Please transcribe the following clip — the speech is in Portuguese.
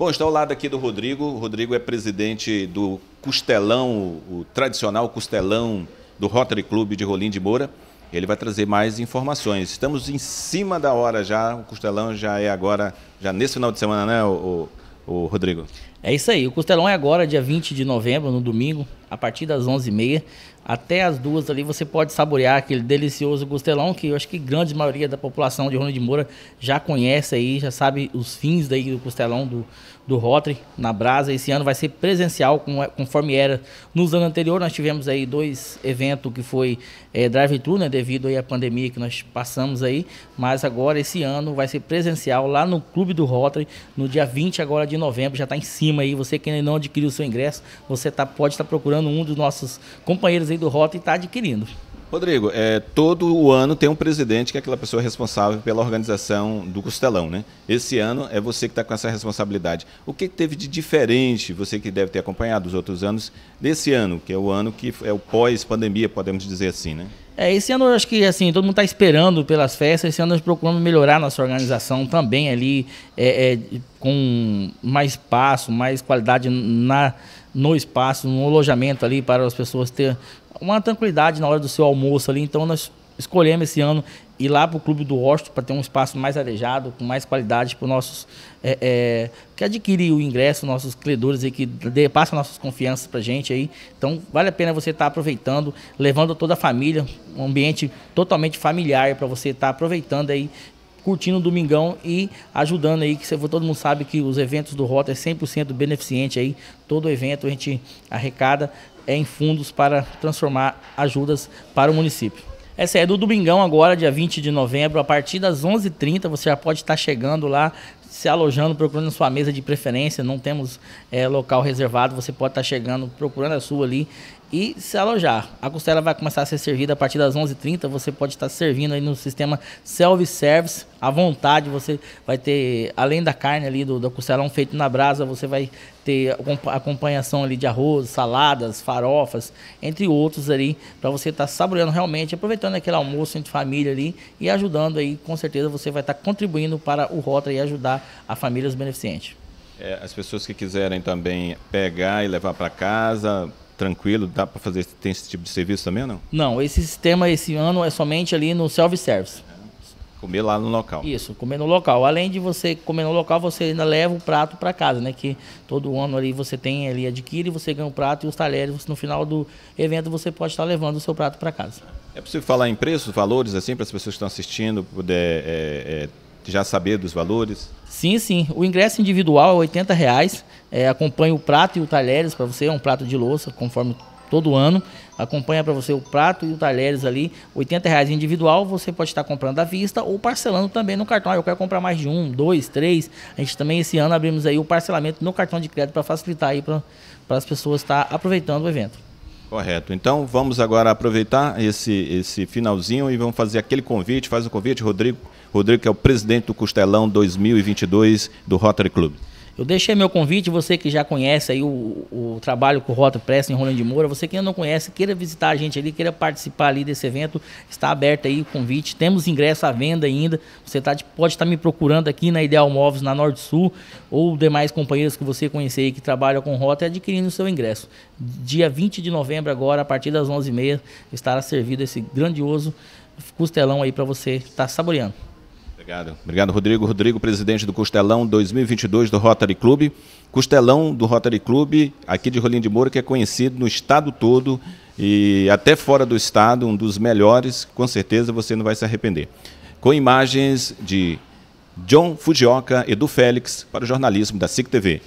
Bom, está ao lado aqui do Rodrigo. O Rodrigo é presidente do Costelão, o tradicional Costelão do Rotary Clube de Rolim de Moura. Ele vai trazer mais informações. Estamos em cima da hora já, o Costelão já é agora, já nesse final de semana, né, o, o, o Rodrigo? É isso aí, o Costelão é agora, dia 20 de novembro, no domingo, a partir das 11h30 até as duas ali você pode saborear aquele delicioso costelão que eu acho que grande maioria da população de Rony de Moura já conhece aí, já sabe os fins daí do costelão do, do Rotary na Brasa. Esse ano vai ser presencial, conforme era nos anos anteriores. Nós tivemos aí dois eventos que foi é, drive-thru, né, devido aí à pandemia que nós passamos aí, mas agora esse ano vai ser presencial lá no Clube do Rotary, no dia 20 agora de novembro, já está em cima aí. Você que ainda não adquiriu o seu ingresso, você tá, pode estar tá procurando procurando um dos nossos companheiros aí do Rota e está adquirindo. Rodrigo, é, todo o ano tem um presidente que é aquela pessoa responsável pela organização do Costelão, né? Esse ano é você que está com essa responsabilidade. O que teve de diferente, você que deve ter acompanhado os outros anos, desse ano, que é o ano que é o pós-pandemia, podemos dizer assim, né? É, esse ano eu acho que assim, todo mundo está esperando pelas festas, esse ano nós procuramos melhorar nossa organização também ali, é, é, com mais espaço, mais qualidade na no espaço, no alojamento ali, para as pessoas ter uma tranquilidade na hora do seu almoço ali. Então nós escolhemos esse ano ir lá para o Clube do Rosto para ter um espaço mais arejado, com mais qualidade para os nossos é, é, que adquirir o ingresso, nossos credores aí que dê, passam nossas confianças para gente aí. Então vale a pena você estar tá aproveitando, levando toda a família, um ambiente totalmente familiar para você estar tá aproveitando aí curtindo o Domingão e ajudando aí, que você, todo mundo sabe que os eventos do Rota é 100% beneficente aí, todo evento a gente arrecada é em fundos para transformar ajudas para o município. Essa é do Domingão agora, dia 20 de novembro, a partir das 11h30, você já pode estar tá chegando lá, se alojando, procurando sua mesa de preferência. Não temos é, local reservado, você pode estar tá chegando, procurando a sua ali e se alojar. A costela vai começar a ser servida a partir das 11h30. Você pode estar tá servindo aí no sistema self-service à vontade. Você vai ter, além da carne ali do, do costelão feito na brasa, você vai ter acompanhação ali de arroz, saladas, farofas, entre outros ali, para você estar tá saboreando realmente, aproveitando aquele almoço entre família ali e ajudando aí. Com certeza você vai estar contribuindo para o Rota e ajudar a famílias beneficentes. É, as pessoas que quiserem também pegar e levar para casa, tranquilo, dá para fazer, tem esse tipo de serviço também ou não? Não, esse sistema esse ano é somente ali no self-service. Comer lá no local. Isso, comer no local. Além de você comer no local, você ainda leva o prato para casa, né? Que todo ano ali você tem ali, adquire, você ganha o um prato e os talheres. No final do evento você pode estar levando o seu prato para casa. É possível falar em preços, valores, assim, para as pessoas que estão assistindo, poder é, é, já saber dos valores? Sim, sim. O ingresso individual é 80 reais. É, acompanha o prato e o talheres para você, é um prato de louça, conforme todo ano. Acompanha para você o prato e o talheres ali, 80 reais individual, você pode estar comprando à vista ou parcelando também no cartão. Ah, eu quero comprar mais de um, dois, três. A gente também esse ano abrimos aí o parcelamento no cartão de crédito para facilitar aí para as pessoas estar aproveitando o evento. Correto. Então vamos agora aproveitar esse, esse finalzinho e vamos fazer aquele convite. Faz o convite, Rodrigo. Rodrigo, que é o presidente do Costelão 2022 do Rotary Club. Eu deixei meu convite, você que já conhece aí o, o trabalho com o Rota Press em Rolando de Moura, você que ainda não conhece, queira visitar a gente ali, queira participar ali desse evento, está aberto aí o convite. Temos ingresso à venda ainda. Você tá, pode estar tá me procurando aqui na Ideal Móveis, na Norte Sul, ou demais companheiros que você conhecer aí que trabalham com Rota, adquirindo o seu ingresso. Dia 20 de novembro, agora, a partir das 11h30, estará servido esse grandioso costelão aí para você estar tá saboreando. Obrigado. Obrigado, Rodrigo. Rodrigo, presidente do Costelão 2022 do Rotary Clube. Costelão do Rotary Clube, aqui de Rolim de Moura, que é conhecido no estado todo e até fora do estado, um dos melhores. Com certeza você não vai se arrepender. Com imagens de John Fujioka, e do Félix, para o jornalismo da SIC TV.